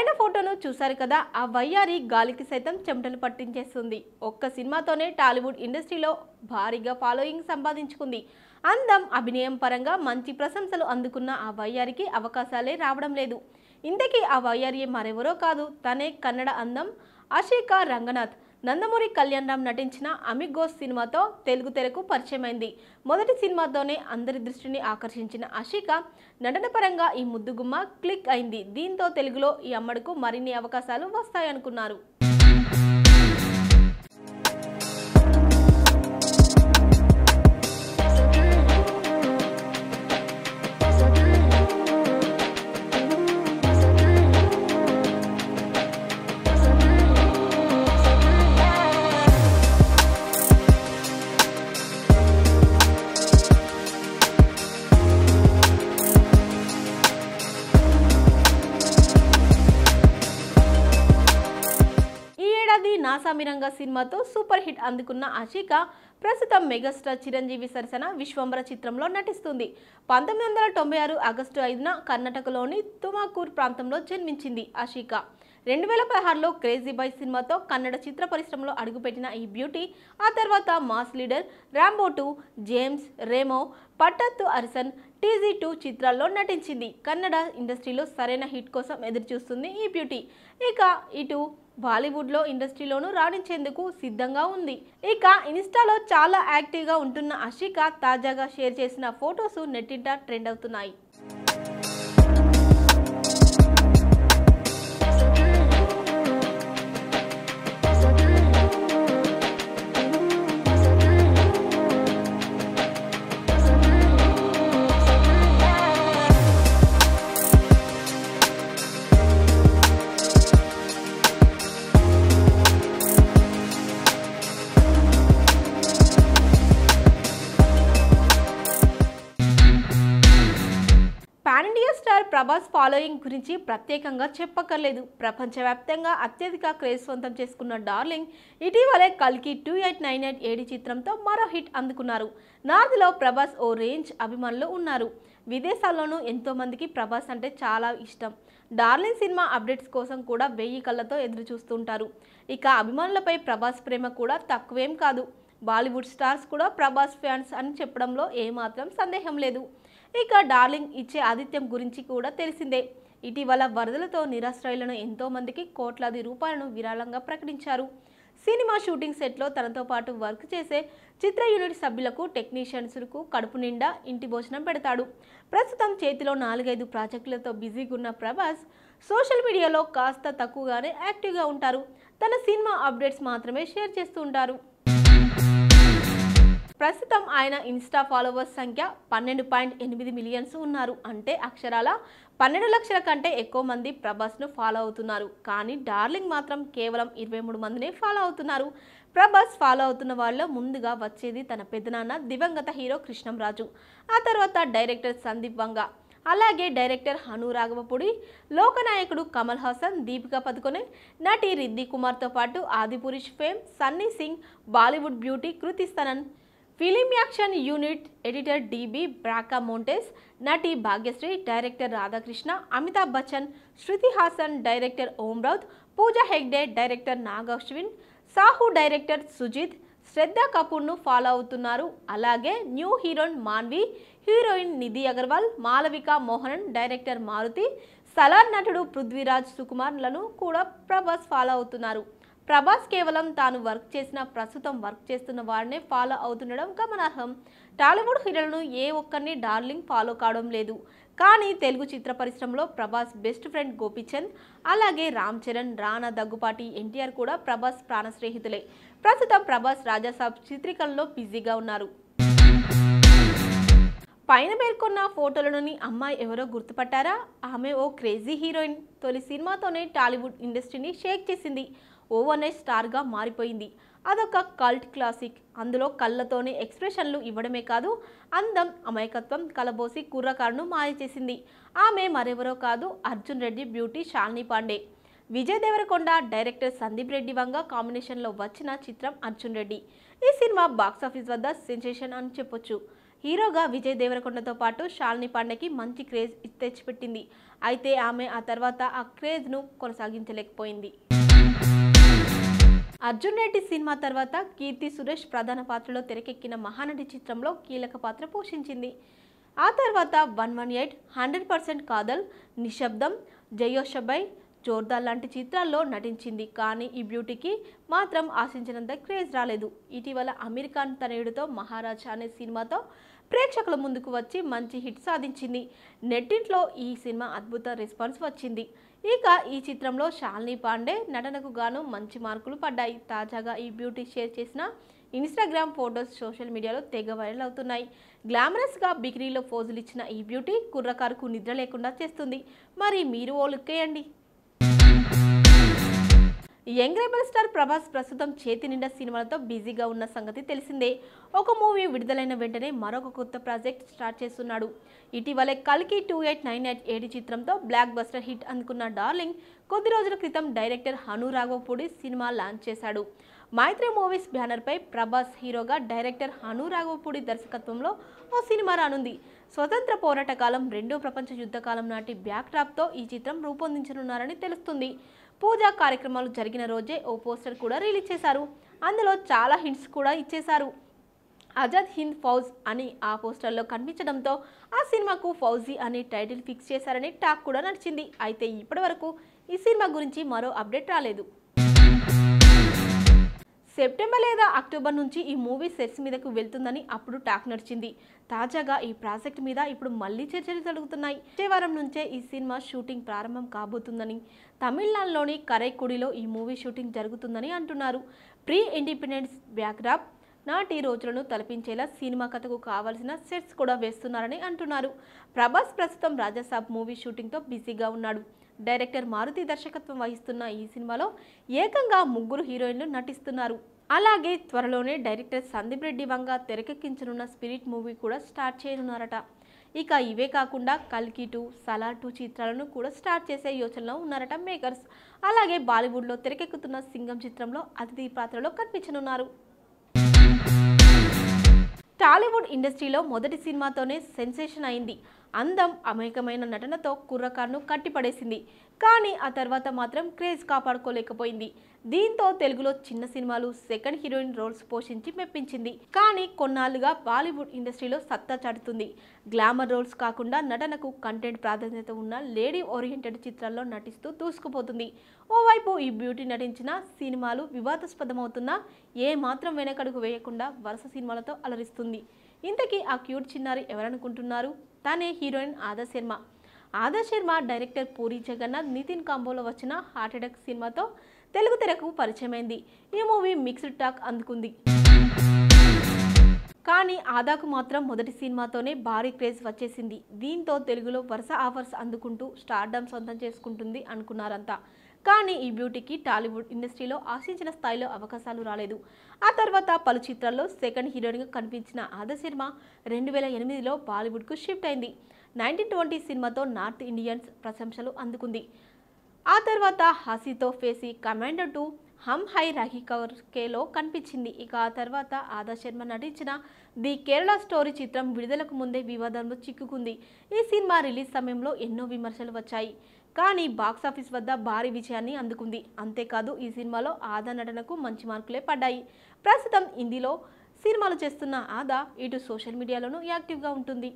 పైన ఫోటోను చూశారు కదా ఆ వయ్యారి గాలికి సైతం చెమటలు పట్టించేస్తుంది ఒక్క సినిమాతోనే టాలీవుడ్ ఇండస్ట్రీలో భారీగా ఫాలోయింగ్ సంపాదించుకుంది అందం అభినయం పరంగా మంచి ప్రశంసలు అందుకున్న ఆ వయ్యారికి అవకాశాలే రావడం లేదు ఇంతకీ ఆ వయ్యారి మరెవరో కాదు తనే కన్నడ అందం అశిక రంగనాథ్ నందమూరి కళ్యాణ్ రామ్ నటించిన అమిక్ ఘోష్ సినిమాతో తెలుగు తెరకు పరిచయమైంది మొదటి సినిమాతోనే అందరి దృష్టిని ఆకర్షించిన అషిక నటనపరంగా ఈ ముద్దుగుమ్మ క్లిక్ అయింది దీంతో తెలుగులో ఈ అమ్మడుకు మరిన్ని అవకాశాలు వస్తాయనుకున్నారు తమిరంగ సినిమాతో సూపర్ హిట్ అందుకున్న అషిక ప్రస్తుతం మెగాస్టార్ చిరంజీవి సరసన విశ్వంబర చిత్రంలో నటిస్తుంది పంతొమ్మిది వందల తొంభై ఆరు ఆగస్టు ఐదున కర్ణాటకలోని తుమాకూర్ ప్రాంతంలో జన్మించింది అషిక రెండు వేల పదహారులో క్రేజీ బాయ్ సినిమాతో కన్నడ చిత్ర పరిశ్రమలో అడుగుపెట్టిన ఈ బ్యూటీ ఆ తర్వాత mass leader Rambo two James Remo Pattathu Arasan టీజీ టూ చిత్రాల్లో నటించింది కన్నడ ఇండస్ట్రీలో సరైన హిట్ కోసం ఎదురుచూస్తుంది ఈ బ్యూటీ ఇక ఇటు బాలీవుడ్లో ఇండస్ట్రీలోనూ రాణించేందుకు సిద్ధంగా ఉంది ఇక ఇన్స్టాలో చాలా యాక్టివ్గా ఉంటున్న అషిక తాజాగా షేర్ చేసిన ఫొటోస్ నెట్టింట ట్రెండ్ అవుతున్నాయి ప్రభాస్ ఫాలోయింగ్ గురించి ప్రత్యేకంగా చెప్పక్కర్లేదు ప్రపంచవ్యాప్తంగా అత్యధిక క్రేజ్ సొంతం చేసుకున్న డార్లింగ్ ఇటీవలే కల్కి two eight nine eight AD చిత్రంతో మరో హిట్ అందుకున్నారు నార్త్లో ప్రభాస్ ఓ రేంజ్ అభిమానులు ఉన్నారు విదేశాల్లోనూ ఎంతోమందికి ప్రభాస్ అంటే చాలా ఇష్టం డార్లింగ్ సినిమా అప్డేట్స్ కోసం కూడా వెయ్యి కళ్ళతో ఎదురు చూస్తుంటారు ఇక అభిమానులపై ప్రభాస్ ప్రేమ కూడా తక్కువేం కాదు బాలీవుడ్ స్టార్స్ కూడా ప్రభాస్ ఫ్యాన్స్ అని చెప్పడంలో ఏమాత్రం సందేహం లేదు ఇక డార్లింగ్ ఇచ్చే ఆతిథ్యం గురించి కూడా తెలిసిందే ఇటీవల వరదలతో నిరాశ్రయులను ఎంతోమందికి కోట్లాది రూపాయలను విరాళంగా ప్రకటించారు సినిమా షూటింగ్ సెట్లో తనతో పాటు వర్క్ చేసే చిత్ర యూనిట్ సభ్యులకు టెక్నీషియన్స్కు కడుపు నిండా ఇంటి భోజనం పెడతాడు ప్రస్తుతం చేతిలో నాలుగైదు ప్రాజెక్టులతో బిజీగా ఉన్న ప్రభాస్ సోషల్ మీడియాలో కాస్త తక్కువగానే యాక్టివ్గా ఉంటారు తన సినిమా అప్డేట్స్ మాత్రమే షేర్ చేస్తూ ఉంటారు ప్రస్తుతం ఆయన ఇన్స్టా ఫాలోవర్స్ సంఖ్య పన్నెండు పాయింట్ ఎనిమిది మిలియన్స్ ఉన్నారు అంటే అక్షరాల పన్నెండు లక్షల కంటే ఎక్కువ మంది ప్రభాస్ను ఫాలో అవుతున్నారు కానీ డార్లింగ్ మాత్రం కేవలం ఇరవై మూడు మందినే ఫాలో అవుతున్నారు ప్రభాస్ ఫాలో అవుతున్న వాళ్ళలో ముందుగా వచ్చేది తన పెదనాన్న దివంగత హీరో కృష్ణంరాజు ఆ తర్వాత డైరెక్టర్ సందీప్ వంగ అలాగే డైరెక్టర్ హను రాఘవపుడి లోకనాయకుడు కమల్ హాసన్ దీపికా పదుకొనే నటి రిద్ది కుమార్తో పాటు ఆదిపురుష్ ఫేమ్ సన్నీ సింగ్ బాలీవుడ్ బ్యూటీ కృతి Sanon film action unit editor dB BRCA Montes నటి భాగ్యశ్రీ డైరెక్టర్ రాధాకృష్ణ అమితాబ్ బచ్చన్ శృతి హాసన్ డైరెక్టర్ ఓం రౌత్ పూజా హెగ్డే డైరెక్టర్ నాగశ్విన్ సాహు డైరెక్టర్ సుజిత్ శ్రద్ధా కపూర్ను ఫాలో అవుతున్నారు అలాగే న్యూ హీరోయిన్ మాన్వి హీరోయిన్ నిధి అగర్వాల్ మాలవిక మోహనన్ డైరెక్టర్ మారుతి సలార్ నటుడు పృథ్వీరాజ్ సుకుమార్లను కూడా ప్రభాస్ ఫాలో అవుతున్నారు ప్రభాస్ కేవలం తాను వర్క్ చేసిన ప్రస్తుతం వర్క్ చేస్తున్న వాడినే ఫాలో అవుతుండడం గమనార్హం టాలీవుడ్ హీరోలను ఏ ఒక్కరిని డార్లింగ్ ఫాలో కావడం లేదు కానీ తెలుగు చిత్ర పరిశ్రమలో ప్రభాస్ బెస్ట్ ఫ్రెండ్ గోపీచంద్ అలాగే రామ్ చరణ్ రానా దగ్గుపాటి ఎన్టీఆర్ కూడా ప్రభాస్ ప్రాణ స్నేహితులే ప్రస్తుతం ప్రభాస్ రాజాసాబ్ చిత్రీకరణలో బిజీగా ఉన్నారు పైన పేర్కొన్న ఫోటోలలోని అమ్మాయి ఎవరో గుర్తుపట్టారా ఆమె ఓ క్రేజీ హీరోయిన్ తొలి సినిమాతోనే టాలీవుడ్ ఇండస్ట్రీని షేక్ చేసింది ఓవర్నైట్ స్టార్గా మారిపోయింది అదొక కల్ట్ క్లాసిక్ అందులో కళ్ళతోనే ఎక్స్ప్రెషన్లు ఇవ్వడమే కాదు అందం అమాయకత్వం కలబోసి కుర్రకారును మాయ చేసింది ఆమె మరెవరో కాదు అర్జున్ రెడ్డి బ్యూటీ షాలిని పాండే విజయ్ దేవరకొండ డైరెక్టర్ సందీప్ రెడ్డి వంగ కాంబినేషన్లో వచ్చిన చిత్రం అర్జున్ రెడ్డి ఈ సినిమా బాక్సాఫీస్ వద్ద సెన్సేషన్ అని చెప్పొచ్చు హీరోగా విజయ్ దేవరకొండతో పాటు షాలిని పాండేకి మంచి క్రేజ్ తెచ్చిపెట్టింది అయితే ఆమె ఆ తర్వాత ఆ క్రేజ్ను కొనసాగించలేకపోయింది అర్జున్ రెడ్డి సినిమా తర్వాత కీర్తి సురేష్ ప్రధాన పాత్రలో తెరకెక్కిన మహానటి చిత్రంలో కీలక పాత్ర పోషించింది ఆ తర్వాత one one eight hundred percent Kadhal Nishabdham జయోషబై జోర్దార్ లాంటి చిత్రాల్లో నటించింది కానీ ఈ బ్యూటీకి మాత్రం ఆశించినంత క్రేజ్ రాలేదు ఇటీవల అమీర్ ఖాన్ తనయుడితో మహారాజా అనే సినిమాతో ప్రేక్షకుల ముందుకు వచ్చి మంచి హిట్ సాధించింది నెట్టింట్లో ఈ సినిమా అద్భుత రెస్పాన్స్ వచ్చింది ఇక ఈ చిత్రంలో శాలిని పాండే నటనకు గాను మంచి మార్కులు పడ్డాయి తాజాగా ఈ బ్యూటీ షేర్ చేసిన ఇన్స్టాగ్రామ్ ఫొటోస్ సోషల్ మీడియాలో తెగ వైరల్ అవుతున్నాయి గ్లామరస్గా బికినీలో ఫోజులు ఇచ్చిన ఈ బ్యూటీ కుర్రకారుకు నిద్ర లేకుండా చేస్తుంది మరి మీరు ఓ లుక్కేయండి యంగ్ రెబల్ స్టార్ ప్రభాస్ ప్రస్తుతం చేతి నిండా సినిమాలతో బిజీగా ఉన్న సంగతి తెలిసిందే ఒక మూవీ విడుదలైన వెంటనే మరొక కొత్త ప్రాజెక్ట్ స్టార్ట్ చేస్తున్నాడు ఇటీవలే కల్కి two eight nine eight eight చిత్రంతో బ్లాక్ బస్టర్ హిట్ అందుకున్న డార్లింగ్ కొద్ది రోజుల క్రితం director Hanu Raghavapudi cinema launch చేశాడు మైత్రి మూవీస్ బ్యానర్పై ప్రభాస్ హీరోగా డైరెక్టర్ హను రాఘవపూడి దర్శకత్వంలో ఓ సినిమా రానుంది స్వతంత్ర పోరాట కాలం రెండో ప్రపంచ యుద్ధ కాలం నాటి బ్యాక్ డ్రాప్తో ఈ చిత్రం రూపొందించనున్నారని తెలుస్తుంది పూజా కార్యక్రమాలు జరిగిన రోజే ఓ పోస్టర్ కూడా రిలీజ్ చేశారు అందులో చాలా హింట్స్ కూడా ఇచ్చేశారు అజద్ హింద్ ఫౌజ్ అని ఆ పోస్టర్లో కనిపించడంతో ఆ సినిమాకు ఫౌజీ అనే టైటిల్ ఫిక్స్ చేశారని టాక్ కూడా నడిచింది అయితే ఇప్పటివరకు ఈ సినిమా గురించి మరో అప్డేట్ రాలేదు సెప్టెంబర్ లేదా అక్టోబర్ నుంచి ఈ మూవీ సెట్స్ మీదకు వెళ్తుందని అప్పుడు టాక్ నడిచింది తాజాగా ఈ ప్రాజెక్ట్ మీద ఇప్పుడు మళ్ళీ చర్చలు జరుగుతున్నాయి వచ్చే వారం నుంచే ఈ సినిమా షూటింగ్ ప్రారంభం కాబోతుందని తమిళనాడులోని కరైకుడిలో ఈ మూవీ షూటింగ్ జరుగుతుందని అంటున్నారు ప్రీ ఇండిపెండెన్స్ బ్యాక్డ్రాప్ నాటి రోజులను తలపించేలా సినిమా కథకు కావాల్సిన సెట్స్ కూడా వేస్తున్నారని అంటున్నారు ప్రభాస్ ప్రస్తుతం రాజాసాబ్ మూవీ షూటింగ్తో బిజీగా ఉన్నాడు డైరెక్టర్ మారుతి దర్శకత్వం వహిస్తున్న ఈ సినిమాలో ఏకంగా ముగ్గురు హీరోయిన్లు నటిస్తున్నారు అలాగే త్వరలోనే డైరెక్టర్ సందీప్ రెడ్డి వంగ తెరకెక్కించనున్న స్పిరిట్ మూవీ కూడా స్టార్ట్ చేయనున్నారట ఇక ఇవే కాకుండా కల్కి టూ సలార్ టూ చిత్రాలను కూడా స్టార్ట్ చేసే యోచనలో ఉన్నారట మేకర్స్ అలాగే బాలీవుడ్లో తెరకెక్కుతున్న సింగం చిత్రంలో అతిథి పాత్రలో కనిపించనున్నారు టాలీవుడ్ ఇండస్ట్రీలో మొదటి సినిమాతోనే సెన్సేషన్ అయింది అందం అమేకమైన నటనతో కుర్రకారును కట్టిపడేసింది కానీ ఆ తర్వాత మాత్రం క్రేజ్ కాపాడుకోలేకపోయింది దీంతో తెలుగులో చిన్న సినిమాలు సెకండ్ హీరోయిన్ రోల్స్ పోషించి మెప్పించింది కానీ కొన్నాళ్ళుగా బాలీవుడ్ ఇండస్ట్రీలో సత్తా చాటుతుంది గ్లామర్ రోల్స్ కాకుండా నటనకు కంటెంట్ ప్రాధాన్యత ఉన్న లేడీ ఓరియంటెడ్ చిత్రాల్లో నటిస్తూ దూసుకుపోతుంది ఓవైపు ఈ బ్యూటీ నటించిన సినిమాలు వివాదాస్పదమవుతున్నా ఏ మాత్రం వెనకడుగు వేయకుండా వరుస సినిమాలతో అలరిస్తుంది ఇంతకీ ఆ క్యూట్ చిన్నారి ఎవరనుకుంటున్నారు తనే హీరోయిన్ ఆదర్ శర్మ ఆదర్ శర్మ డైరెక్టర్ పూరి జగన్నాథ్ నితిన్ కాంబోలో వచ్చిన హార్ట్ అటాక్ సినిమాతో తెలుగు తెరకు పరిచయమైంది ఈ మూవీ మిక్స్డ్ టాక్ అందుకుంది కానీ ఆదాకు మాత్రం మొదటి సినిమాతోనే భారీ క్రేజ్ వచ్చేసింది దీంతో తెలుగులో వరుస ఆఫర్స్ అందుకుంటూ స్టార్డమ్ సొంతం చేసుకుంటుంది అనుకున్నారంతా కానీ ఈ బ్యూటీకి టాలీవుడ్ ఇండస్ట్రీలో ఆశించిన స్థాయిలో అవకాశాలు రాలేదు ఆ తర్వాత పలు చిత్రాల్లో సెకండ్ హీరోయిన్గా కనిపించిన ఆదా శర్మ రెండు వేల ఎనిమిదిలో బాలీవుడ్కు షిఫ్ట్ అయింది నైన్టీన్ ట్వంటీ సినిమాతో నార్త్ ఇండియన్స్ ప్రశంసలు అందుకుంది ఆ తర్వాత హసీతో ఫేసి కమాండర్ టూ హమ్ హై రాఖీ కేలో కనిపించింది ఇక ఆ తర్వాత ఆదా శర్మ నటించిన ది కేరళ స్టోరీ చిత్రం విడుదలకు ముందే వివాదంలో చిక్కుకుంది ఈ సినిమా రిలీజ్ సమయంలో ఎన్నో విమర్శలు వచ్చాయి కానీ బాక్సాఫీస్ వద్ద భారీ విజయాన్ని అందుకుంది అంతేకాదు ఈ సినిమాలో ఆదా నటనకు మంచి మార్కులే పడ్డాయి ప్రస్తుతం హిందీలో సినిమాలు చేస్తున్న ఆదా ఇటు సోషల్ మీడియాలోనూ యాక్టివ్గా ఉంటుంది